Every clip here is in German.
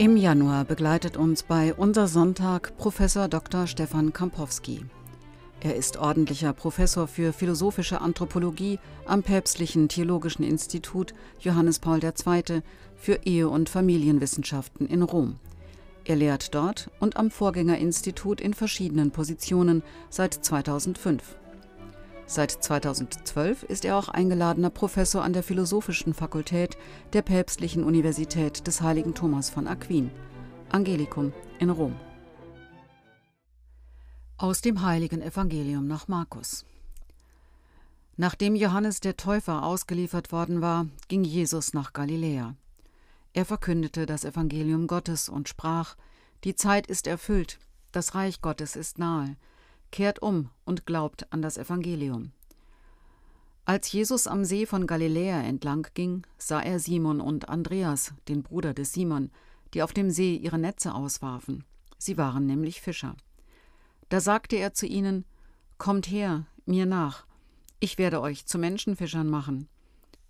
Im Januar begleitet uns bei Unser Sonntag Professor Dr. Stefan Kampowski. Er ist ordentlicher Professor für philosophische Anthropologie am Päpstlichen Theologischen Institut Johannes Paul II. für Ehe- und Familienwissenschaften in Rom. Er lehrt dort und am Vorgängerinstitut in verschiedenen Positionen seit 2005. Seit 2012 ist er auch eingeladener Professor an der Philosophischen Fakultät der Päpstlichen Universität des heiligen Thomas von Aquin, Angelikum in Rom. Aus dem heiligen Evangelium nach Markus. Nachdem Johannes der Täufer ausgeliefert worden war, ging Jesus nach Galiläa. Er verkündete das Evangelium Gottes und sprach Die Zeit ist erfüllt, das Reich Gottes ist nahe, kehrt um und glaubt an das Evangelium. Als Jesus am See von Galiläa entlang ging, sah er Simon und Andreas, den Bruder des Simon, die auf dem See ihre Netze auswarfen. Sie waren nämlich Fischer. Da sagte er zu ihnen: Kommt her, mir nach, ich werde euch zu Menschenfischern machen.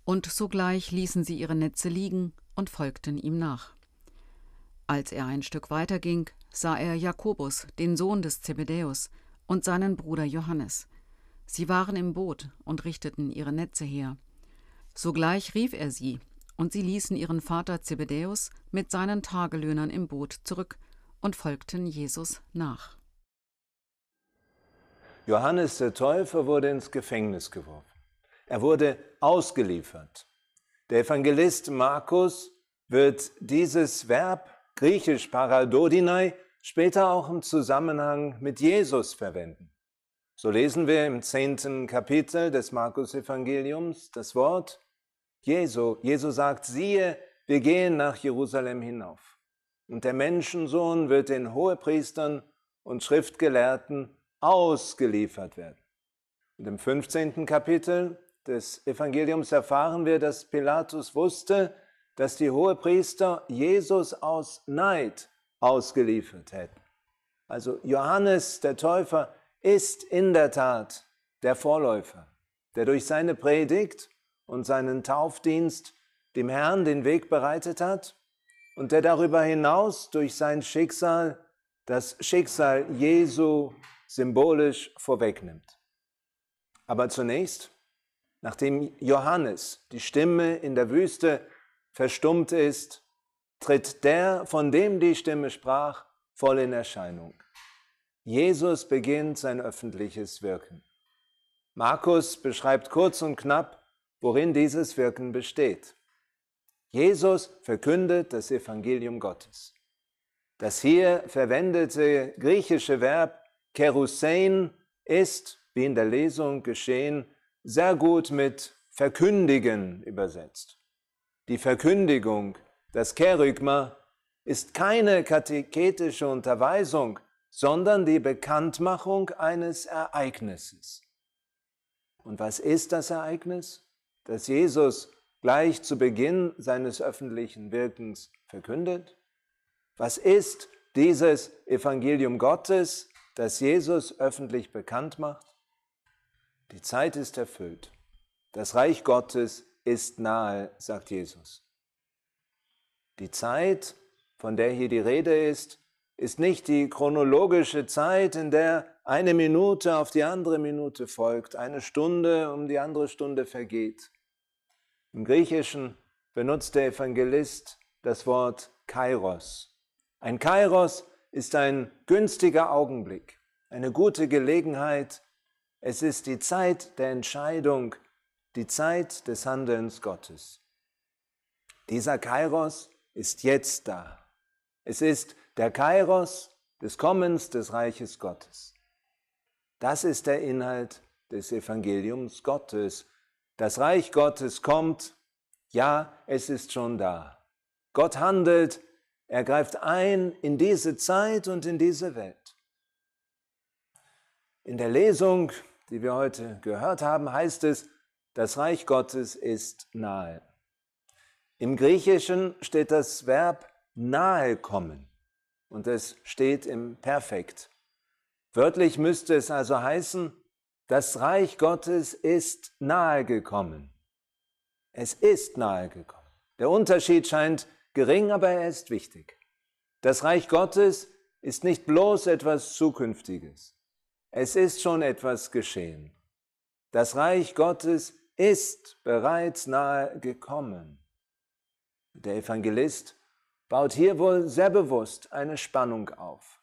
Und sogleich ließen sie ihre Netze liegen und folgten ihm nach. Als er ein Stück weiter ging, sah er Jakobus, den Sohn des Zebedäus, und seinen Bruder Johannes. Sie waren im Boot und richteten ihre Netze her. Sogleich rief er sie, und sie ließen ihren Vater Zebedäus mit seinen Tagelöhnern im Boot zurück und folgten Jesus nach. Johannes der Täufer wurde ins Gefängnis geworfen. Er wurde ausgeliefert. Der Evangelist Markus wird dieses Verb, griechisch Paradodinai, später auch im Zusammenhang mit Jesus verwenden. So lesen wir im zehnten Kapitel des Markus-Evangeliums das Wort Jesu. Jesu sagt, siehe, wir gehen nach Jerusalem hinauf. Und der Menschensohn wird den Hohepriestern und Schriftgelehrten ausgeliefert werden. Und im 15. Kapitel des Evangeliums erfahren wir, dass Pilatus wusste, dass die Hohepriester Jesus aus Neid ausgeliefert hätten. Also Johannes der Täufer ist in der Tat der Vorläufer, der durch seine Predigt und seinen Taufdienst dem Herrn den Weg bereitet hat und der darüber hinaus durch sein Schicksal das Schicksal Jesu symbolisch vorwegnimmt. Aber zunächst, nachdem Johannes die Stimme in der Wüste verstummt ist, tritt der, von dem die Stimme sprach, voll in Erscheinung. Jesus beginnt sein öffentliches Wirken. Markus beschreibt kurz und knapp, worin dieses Wirken besteht. Jesus verkündet das Evangelium Gottes. Das hier verwendete griechische Verb kerusein ist, wie in der Lesung geschehen, sehr gut mit verkündigen übersetzt. Die Verkündigung das Kerygma ist keine katechetische Unterweisung, sondern die Bekanntmachung eines Ereignisses. Und was ist das Ereignis? das Jesus gleich zu Beginn seines öffentlichen Wirkens verkündet? Was ist dieses Evangelium Gottes, das Jesus öffentlich bekannt macht? Die Zeit ist erfüllt. Das Reich Gottes ist nahe, sagt Jesus. Die Zeit, von der hier die Rede ist, ist nicht die chronologische Zeit, in der eine Minute auf die andere Minute folgt, eine Stunde um die andere Stunde vergeht. Im Griechischen benutzt der Evangelist das Wort Kairos. Ein Kairos ist ein günstiger Augenblick, eine gute Gelegenheit. Es ist die Zeit der Entscheidung, die Zeit des Handelns Gottes. Dieser Kairos ist jetzt da. Es ist der Kairos des Kommens des Reiches Gottes. Das ist der Inhalt des Evangeliums Gottes. Das Reich Gottes kommt, ja, es ist schon da. Gott handelt, er greift ein in diese Zeit und in diese Welt. In der Lesung, die wir heute gehört haben, heißt es, das Reich Gottes ist nahe. Im Griechischen steht das Verb nahe kommen und es steht im Perfekt. Wörtlich müsste es also heißen, das Reich Gottes ist nahe gekommen. Es ist nahe gekommen. Der Unterschied scheint gering, aber er ist wichtig. Das Reich Gottes ist nicht bloß etwas Zukünftiges. Es ist schon etwas geschehen. Das Reich Gottes ist bereits nahe gekommen. Der Evangelist baut hier wohl sehr bewusst eine Spannung auf.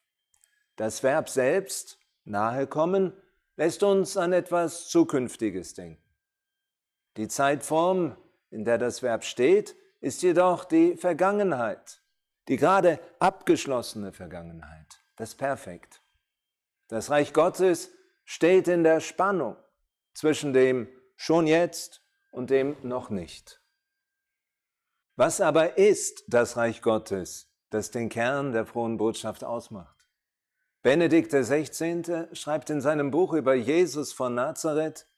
Das Verb selbst, nahe kommen, lässt uns an etwas Zukünftiges denken. Die Zeitform, in der das Verb steht, ist jedoch die Vergangenheit, die gerade abgeschlossene Vergangenheit, das Perfekt. Das Reich Gottes steht in der Spannung zwischen dem schon jetzt und dem noch nicht. Was aber ist das Reich Gottes, das den Kern der frohen Botschaft ausmacht? Benedikt XVI. schreibt in seinem Buch über Jesus von Nazareth,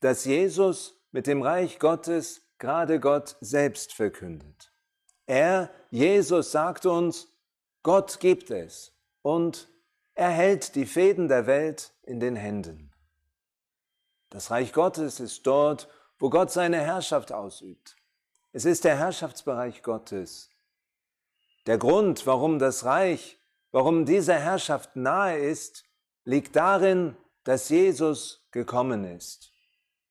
dass Jesus mit dem Reich Gottes gerade Gott selbst verkündet. Er, Jesus, sagt uns, Gott gibt es und er hält die Fäden der Welt in den Händen. Das Reich Gottes ist dort, wo Gott seine Herrschaft ausübt. Es ist der Herrschaftsbereich Gottes. Der Grund, warum das Reich, warum diese Herrschaft nahe ist, liegt darin, dass Jesus gekommen ist.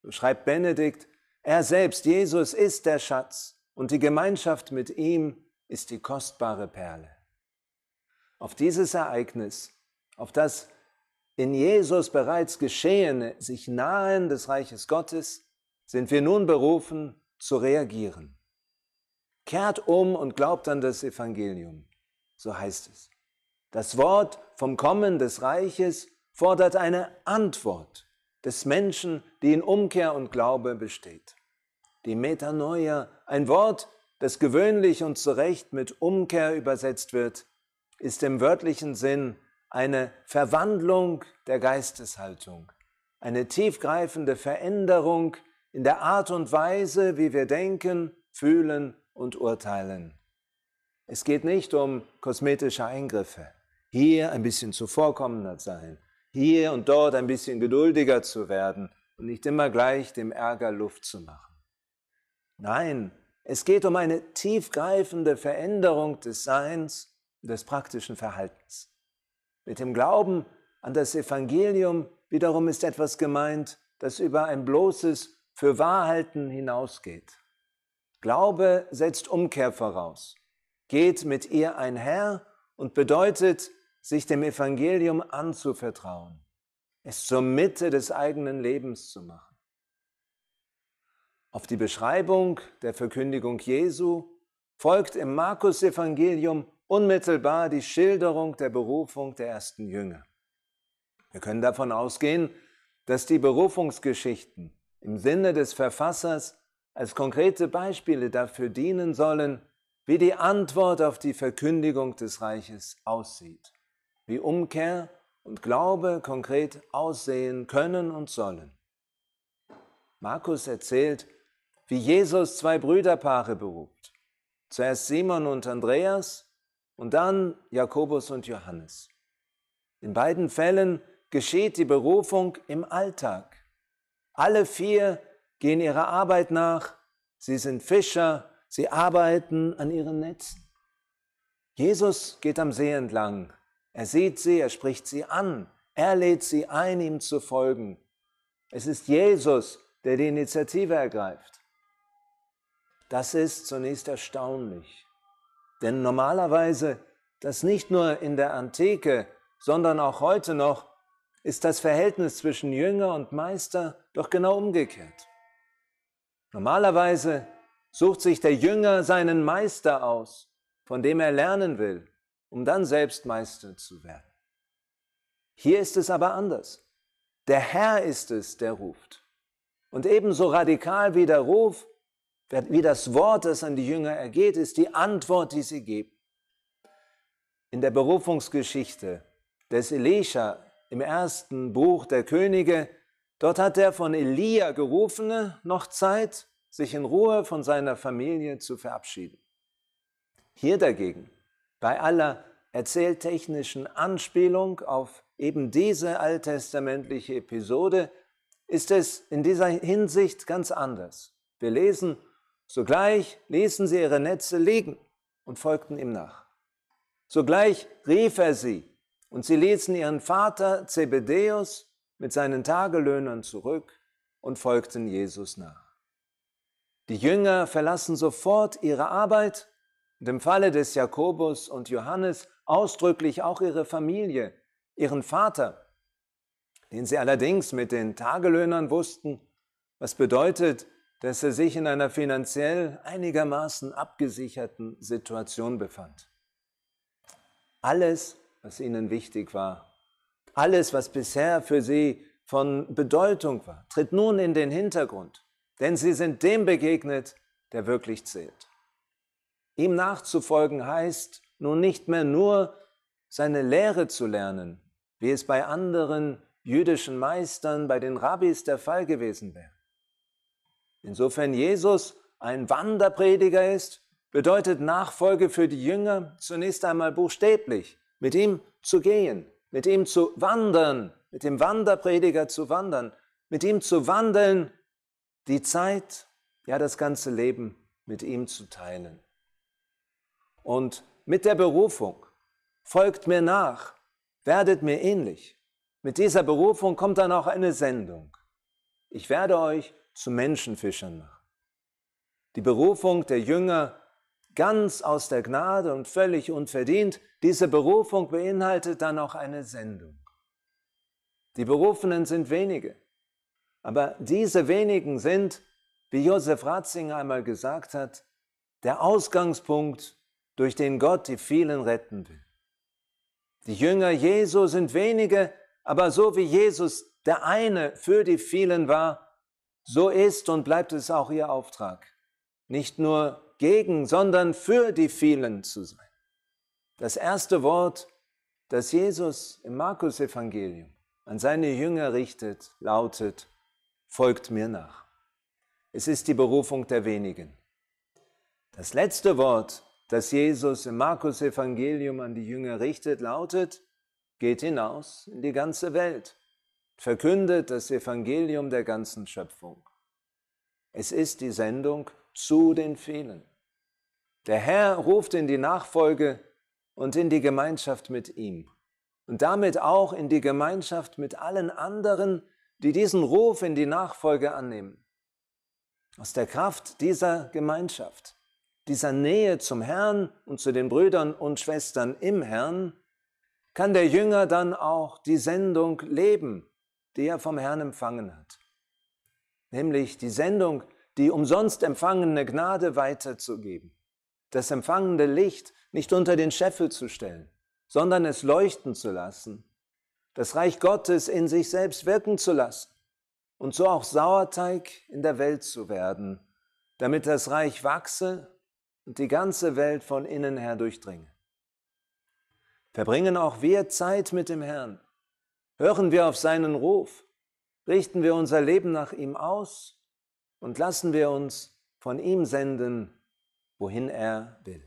So schreibt Benedikt, er selbst, Jesus, ist der Schatz und die Gemeinschaft mit ihm ist die kostbare Perle. Auf dieses Ereignis, auf das in Jesus bereits geschehene, sich nahen des Reiches Gottes, sind wir nun berufen zu reagieren. Kehrt um und glaubt an das Evangelium. So heißt es. Das Wort vom Kommen des Reiches fordert eine Antwort des Menschen, die in Umkehr und Glaube besteht. Die Metanoia, ein Wort, das gewöhnlich und zu Recht mit Umkehr übersetzt wird, ist im wörtlichen Sinn eine Verwandlung der Geisteshaltung, eine tiefgreifende Veränderung in der Art und Weise, wie wir denken, fühlen und urteilen. Es geht nicht um kosmetische Eingriffe. Hier ein bisschen zuvorkommender sein, hier und dort ein bisschen geduldiger zu werden und nicht immer gleich dem Ärger Luft zu machen. Nein, es geht um eine tiefgreifende Veränderung des Seins und des praktischen Verhaltens. Mit dem Glauben an das Evangelium wiederum ist etwas gemeint, das über ein bloßes Fürwahrhalten hinausgeht. Glaube setzt Umkehr voraus, geht mit ihr einher und bedeutet, sich dem Evangelium anzuvertrauen, es zur Mitte des eigenen Lebens zu machen. Auf die Beschreibung der Verkündigung Jesu folgt im Markus-Evangelium unmittelbar die Schilderung der Berufung der ersten Jünger. Wir können davon ausgehen, dass die Berufungsgeschichten im Sinne des Verfassers als konkrete Beispiele dafür dienen sollen, wie die Antwort auf die Verkündigung des Reiches aussieht, wie Umkehr und Glaube konkret aussehen können und sollen. Markus erzählt, wie Jesus zwei Brüderpaare beruft, zuerst Simon und Andreas und dann Jakobus und Johannes. In beiden Fällen geschieht die Berufung im Alltag. Alle vier gehen ihrer Arbeit nach, sie sind Fischer, sie arbeiten an ihren Netzen. Jesus geht am See entlang, er sieht sie, er spricht sie an, er lädt sie ein, ihm zu folgen. Es ist Jesus, der die Initiative ergreift. Das ist zunächst erstaunlich, denn normalerweise, das nicht nur in der Antike, sondern auch heute noch, ist das Verhältnis zwischen Jünger und Meister doch genau umgekehrt. Normalerweise sucht sich der Jünger seinen Meister aus, von dem er lernen will, um dann selbst Meister zu werden. Hier ist es aber anders. Der Herr ist es, der ruft. Und ebenso radikal wie der Ruf, wie das Wort, das an die Jünger ergeht, ist die Antwort, die sie geben. In der Berufungsgeschichte des Elisha im ersten Buch der Könige Dort hat der von Elia gerufene noch Zeit, sich in Ruhe von seiner Familie zu verabschieden. Hier dagegen, bei aller erzähltechnischen Anspielung auf eben diese alttestamentliche Episode, ist es in dieser Hinsicht ganz anders. Wir lesen, sogleich ließen sie ihre Netze liegen und folgten ihm nach. Sogleich rief er sie und sie ließen ihren Vater Zebedeus mit seinen Tagelöhnern zurück und folgten Jesus nach. Die Jünger verlassen sofort ihre Arbeit und im Falle des Jakobus und Johannes ausdrücklich auch ihre Familie, ihren Vater, den sie allerdings mit den Tagelöhnern wussten, was bedeutet, dass er sich in einer finanziell einigermaßen abgesicherten Situation befand. Alles, was ihnen wichtig war, alles, was bisher für sie von Bedeutung war, tritt nun in den Hintergrund, denn sie sind dem begegnet, der wirklich zählt. Ihm nachzufolgen heißt nun nicht mehr nur seine Lehre zu lernen, wie es bei anderen jüdischen Meistern, bei den Rabbis der Fall gewesen wäre. Insofern Jesus ein Wanderprediger ist, bedeutet Nachfolge für die Jünger zunächst einmal buchstäblich, mit ihm zu gehen, mit ihm zu wandern, mit dem Wanderprediger zu wandern, mit ihm zu wandeln, die Zeit, ja das ganze Leben mit ihm zu teilen. Und mit der Berufung, folgt mir nach, werdet mir ähnlich. Mit dieser Berufung kommt dann auch eine Sendung. Ich werde euch zu Menschenfischern machen. Die Berufung der Jünger ganz aus der Gnade und völlig unverdient, diese Berufung beinhaltet dann auch eine Sendung. Die Berufenen sind wenige, aber diese wenigen sind, wie Josef Ratzinger einmal gesagt hat, der Ausgangspunkt, durch den Gott die vielen retten will. Die Jünger Jesu sind wenige, aber so wie Jesus der eine für die vielen war, so ist und bleibt es auch ihr Auftrag, nicht nur gegen, sondern für die vielen zu sein. Das erste Wort, das Jesus im Markus-Evangelium an seine Jünger richtet, lautet, folgt mir nach. Es ist die Berufung der wenigen. Das letzte Wort, das Jesus im Markus-Evangelium an die Jünger richtet, lautet, geht hinaus in die ganze Welt, verkündet das Evangelium der ganzen Schöpfung. Es ist die Sendung zu den vielen. Der Herr ruft in die Nachfolge und in die Gemeinschaft mit ihm und damit auch in die Gemeinschaft mit allen anderen, die diesen Ruf in die Nachfolge annehmen. Aus der Kraft dieser Gemeinschaft, dieser Nähe zum Herrn und zu den Brüdern und Schwestern im Herrn, kann der Jünger dann auch die Sendung leben, die er vom Herrn empfangen hat. Nämlich die Sendung, die umsonst empfangene Gnade weiterzugeben, das empfangene Licht nicht unter den Scheffel zu stellen, sondern es leuchten zu lassen, das Reich Gottes in sich selbst wirken zu lassen und so auch Sauerteig in der Welt zu werden, damit das Reich wachse und die ganze Welt von innen her durchdringe. Verbringen auch wir Zeit mit dem Herrn? Hören wir auf seinen Ruf? Richten wir unser Leben nach ihm aus? und lassen wir uns von ihm senden, wohin er will.